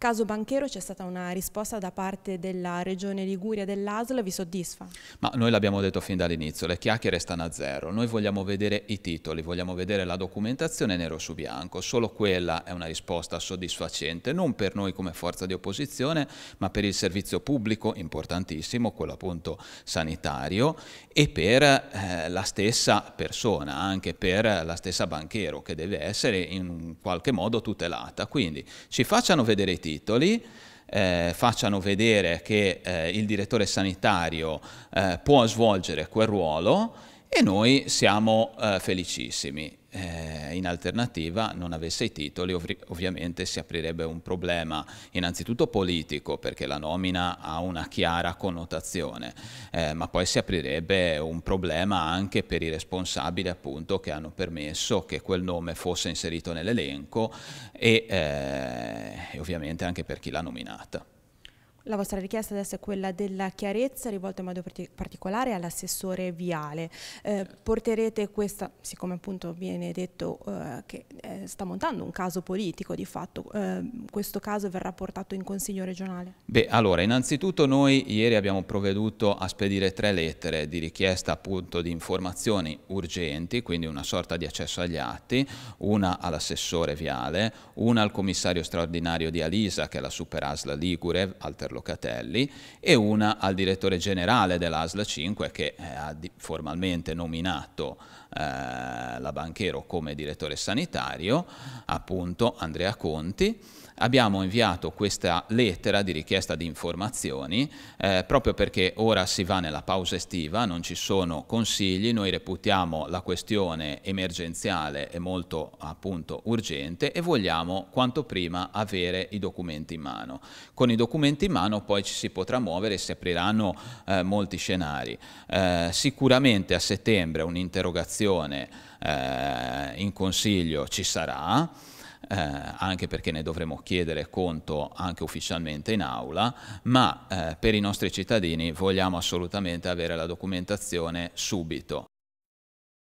Caso banchero c'è stata una risposta da parte della regione Liguria dell'ASL, vi soddisfa? Ma noi l'abbiamo detto fin dall'inizio, le chiacchiere stanno a zero, noi vogliamo vedere i titoli, vogliamo vedere la documentazione nero su bianco, solo quella è una risposta soddisfacente, non per noi come forza di opposizione, ma per il servizio pubblico importantissimo, quello appunto sanitario, e per eh, la stessa persona, anche per la stessa banchero che deve essere in qualche modo tutelata. Quindi ci facciano vedere i titoli titoli, eh, facciano vedere che eh, il direttore sanitario eh, può svolgere quel ruolo e noi siamo eh, felicissimi. Eh, in alternativa non avesse i titoli ovviamente si aprirebbe un problema innanzitutto politico perché la nomina ha una chiara connotazione, eh, ma poi si aprirebbe un problema anche per i responsabili appunto che hanno permesso che quel nome fosse inserito nell'elenco e, eh, e ovviamente anche per chi l'ha nominata. La vostra richiesta adesso è quella della chiarezza rivolta in modo particolare all'assessore Viale. Eh, porterete questa, siccome appunto viene detto eh, che eh, sta montando un caso politico di fatto, eh, questo caso verrà portato in Consiglio regionale? Beh, allora, innanzitutto noi ieri abbiamo provveduto a spedire tre lettere di richiesta appunto di informazioni urgenti, quindi una sorta di accesso agli atti, una all'assessore Viale, una al commissario straordinario di Alisa, che è la Super ASL Ligure, alterlo Locatelli e una al direttore generale dell'ASLA 5 che eh, ha formalmente nominato eh, la Banchero come direttore sanitario, appunto Andrea Conti. Abbiamo inviato questa lettera di richiesta di informazioni eh, proprio perché ora si va nella pausa estiva, non ci sono consigli, noi reputiamo la questione emergenziale e molto appunto urgente e vogliamo quanto prima avere i documenti in mano. Con i documenti in mano piano poi ci si potrà muovere e si apriranno eh, molti scenari. Eh, sicuramente a settembre un'interrogazione eh, in consiglio ci sarà. Eh, anche perché ne dovremo chiedere conto anche ufficialmente in aula, ma eh, per i nostri cittadini vogliamo assolutamente avere la documentazione subito.